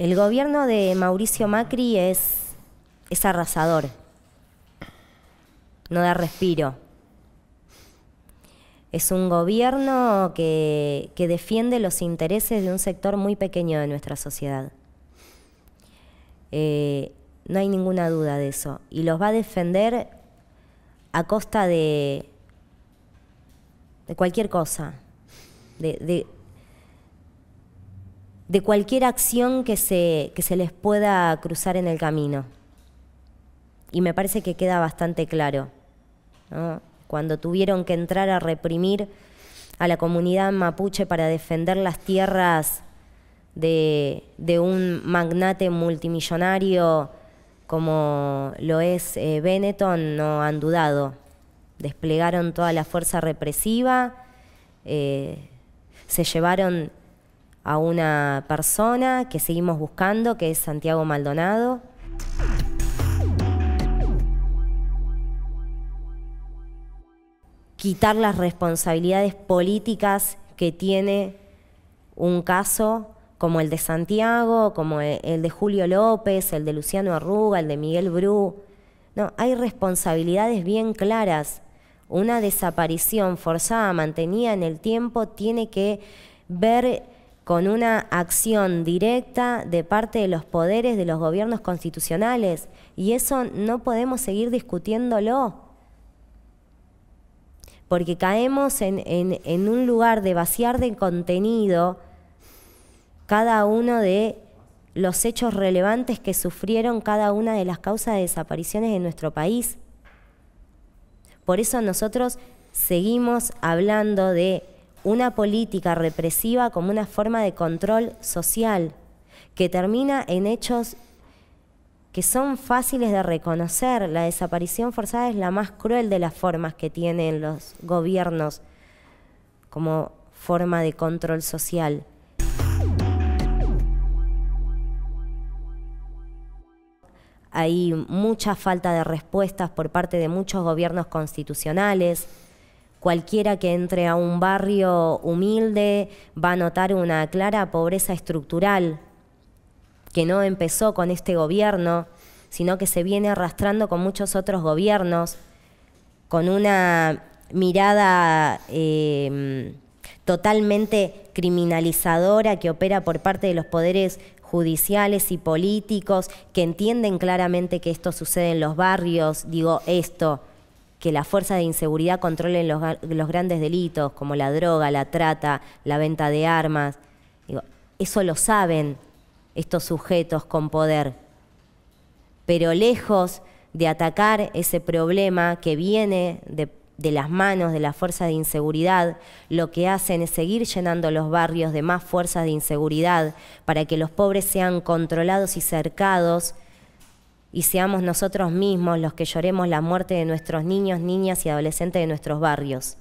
El gobierno de Mauricio Macri es, arrasador. No da respiro. Es un gobierno que, defiende los intereses de un sector muy pequeño de nuestra sociedad. Eh, no hay ninguna duda de eso. Y los va a defender a costa de, de cualquier cosa, de, de cualquier acción que se, se les pueda cruzar en el camino. Y me parece que queda bastante claro. Cuando tuvieron que entrar a reprimir a la comunidad mapuche para defender las tierras de, un magnate multimillonario como lo es eh, Benetton, no han dudado. Desplegaron toda la fuerza represiva, eh, se llevaron a una persona que seguimos buscando, que es Santiago Maldonado. Quitar las responsabilidades políticas que tiene un caso como el de Santiago, como e-, el de Julio López, el de Luciano Arruga, el de Miguel Bru. No, hay responsabilidades bien claras. Una desaparición forzada, mantenida en el tiempo, tiene que ver con una acción directa de parte de los poderes de los gobiernos constitucionales y eso no podemos seguir discutiéndolo porque caemos en, un lugar de vaciar de contenido cada uno de los hechos relevantes que sufrieron cada una de las causas de desapariciones en nuestro país. Por eso nosotros seguimos hablando de una política represiva como una forma de control social que termina en hechos que son fáciles de reconocer. La desaparición forzada es la más cruel de las formas que tienen los gobiernos como forma de control social. Hay mucha falta de respuestas por parte de muchos gobiernos constitucionales, Cualquiera que entre a un barrio humilde va a notar una clara pobreza estructural que no empezó con este gobierno, sino que se viene arrastrando con muchos otros gobiernos, con una mirada em, totalmente criminalizadora que opera por parte de los poderes judiciales y políticos que entienden claramente que esto sucede en los barrios, digo esto, que las fuerzas de inseguridad controlen los, grandes delitos como la droga, la trata, la venta de armas. eso lo saben estos sujetos con poder. Pero lejos de atacar ese problema que viene de, de las manos de las fuerzas de inseguridad, lo que hacen es seguir llenando los barrios de más fuerzas de inseguridad para que los pobres sean controlados y cercados y seamos nosotros mismos los que lloremos la muerte de nuestros niños, niñas y adolescentes de nuestros barrios.